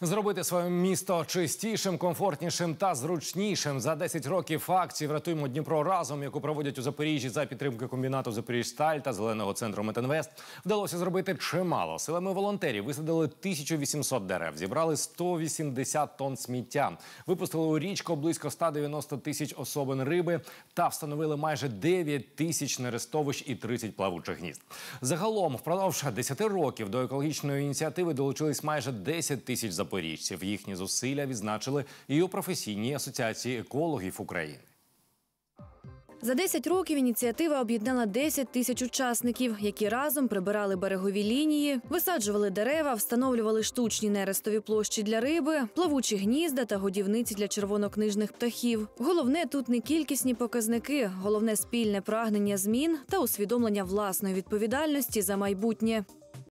Зробити своє місто чистішим, комфортнішим та зручнішим за 10 років акції врятуємо Дніпро разом, яку проводять у Запоріжжі за підтримки комбінату «Запоріжсталь» та зеленого центру Метинвест. Вдалося зробити чимало. Силами волонтерів висадили 1800 дерев, зібрали 180 тонн сміття, випустили у річку близько 190 тисяч особин риби та встановили майже 9 тисяч нерестовищ і 30 плавучих гнізд. Загалом впродовж 10 років до екологічної ініціативи долучились майже 10 тисяч запоріжців запоріжців. Їхні зусилля відзначили і у професійній асоціації екологів України. За 10 років ініціатива об'єднала 10 тисяч учасників, які разом прибирали берегові лінії, висаджували дерева, встановлювали штучні нерестові площі для риби, плавучі гнізда та годівниці для червонокнижних птахів. Головне тут не кількісні показники, головне спільне прагнення змін та усвідомлення власної відповідальності за майбутнє.